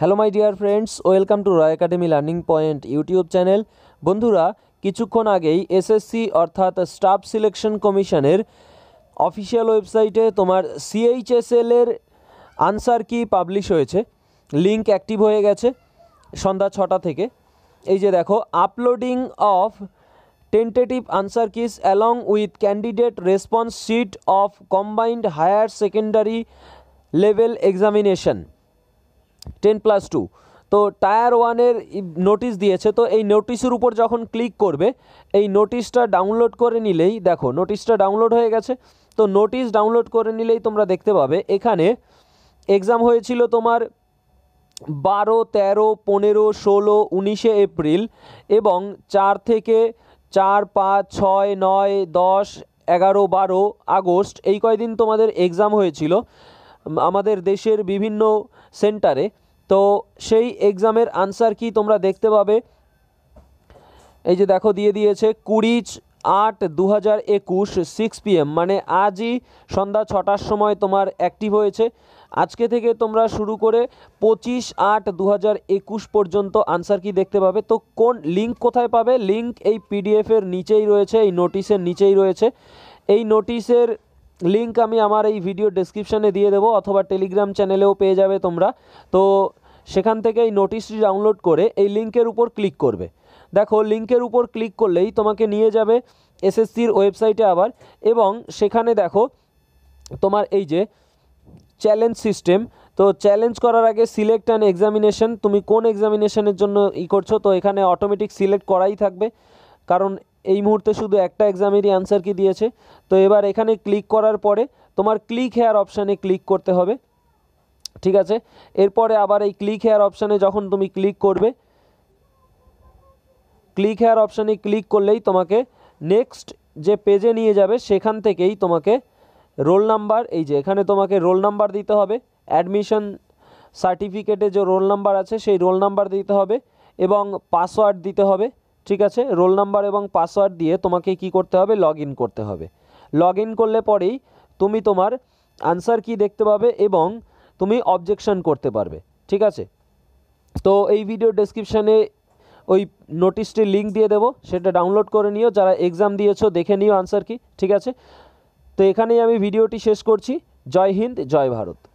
hello my dear friends welcome to Roy academy learning point YouTube channel বন্ধুরা কিছুক্ষণ আগেই SSC অর্থাৎ স্টাফ সিলেকশন কমিশনের অফিসিয়াল ওয়েবসাইটে তোমার সিএইচএসএলের এর আনসার কি পাবলিশ হয়েছে লিঙ্ক অ্যাক্টিভ হয়ে গেছে সন্ধ্যা ছটা থেকে এই যে দেখো uploading of tentative answer keys along with candidate response sheet of combined higher secondary level examination ten plus two তো টায়ার ওয়ানের নোটিশ দিয়েছে তো এই নোটিশের উপর যখন ক্লিক করবে এই নোটিশটা ডাউনলোড করে নিলেই দেখো নোটিশটা ডাউনলোড হয়ে গেছে তো নোটিশ ডাউনলোড করে নিলেই তোমরা দেখতে পাবে এখানে এক্সাম হয়েছিল তোমার বারো তেরো পনেরো ষোলো উনিশে এপ্রিল এবং চার থেকে চার পাঁচ ছয় নয় দশ এগারো বারো আগস্ট এই কয়দিন তোমাদের এক্সাম হয়েছিল আমাদের দেশের বিভিন্ন সেন্টারে তো সেই এক্সামের আনসার কি তোমরা দেখতে পাবে এই যে দেখো দিয়ে দিয়েছে কুড়ি আট দু হাজার একুশ সিক্স পিএম মানে আজই সন্ধ্যা ছটার সময় তোমার অ্যাক্টিভ হয়েছে আজকে থেকে তোমরা শুরু করে পঁচিশ আট দু হাজার একুশ পর্যন্ত আনসার কি দেখতে পাবে তো কোন লিঙ্ক কোথায় পাবে লিঙ্ক এই পিডিএফের নিচেই রয়েছে এই নোটিশের নিচেই রয়েছে এই নোটিশের লিঙ্ক আমি আমার এই ভিডিও ডেসক্রিপশানে দিয়ে দেবো অথবা টেলিগ্রাম চ্যানেলেও পেয়ে যাবে তোমরা তো সেখান থেকে এই নোটিশটি ডাউনলোড করে এই লিঙ্কের উপর ক্লিক করবে দেখো লিঙ্কের উপর ক্লিক করলেই তোমাকে নিয়ে যাবে এসএসসির ওয়েবসাইটে আবার এবং সেখানে দেখো তোমার এই যে চ্যালেঞ্জ সিস্টেম তো চ্যালেঞ্জ করার আগে সিলেক্ট অ্যান্ড এক্সামিনেশন তুমি কোন এক্সামিনেশনের জন্য ই করছো তো এখানে অটোমেটিক সিলেক্ট করাই থাকবে কারণ এই মুহূর্তে শুধু একটা এক্সামেরই অ্যান্সার কি দিয়েছে তো এবার এখানে ক্লিক করার পরে তোমার ক্লিক হেয়ার অপশানে ক্লিক করতে হবে ঠিক আছে এরপরে আবার এই ক্লিক হেয়ার অপশানে যখন তুমি ক্লিক করবে ক্লিক হেয়ার অপশানে ক্লিক করলেই তোমাকে নেক্সট যে পেজে নিয়ে যাবে সেখান থেকেই তোমাকে রোল নাম্বার এই যে এখানে তোমাকে রোল নাম্বার দিতে হবে অ্যাডমিশন সার্টিফিকেটে যে রোল নাম্বার আছে সেই রোল নাম্বার দিতে হবে এবং পাসওয়ার্ড দিতে হবে ঠিক আছে রোল নাম্বার এবং পাসওয়ার্ড দিয়ে তোমাকে কি করতে হবে লগ করতে হবে লগ করলে পরেই তুমি তোমার আনসার কি দেখতে পাবে এবং তুমি অবজেকশন করতে পারবে ঠিক আছে তো এই ভিডিও ডেসক্রিপশানে ওই নোটিশটির লিঙ্ক দিয়ে দেবো সেটা ডাউনলোড করে নিও যারা এক্সাম দিয়েছো দেখে নিও আনসার কি ঠিক আছে তো এখানেই আমি ভিডিওটি শেষ করছি জয় হিন্দ জয় ভারত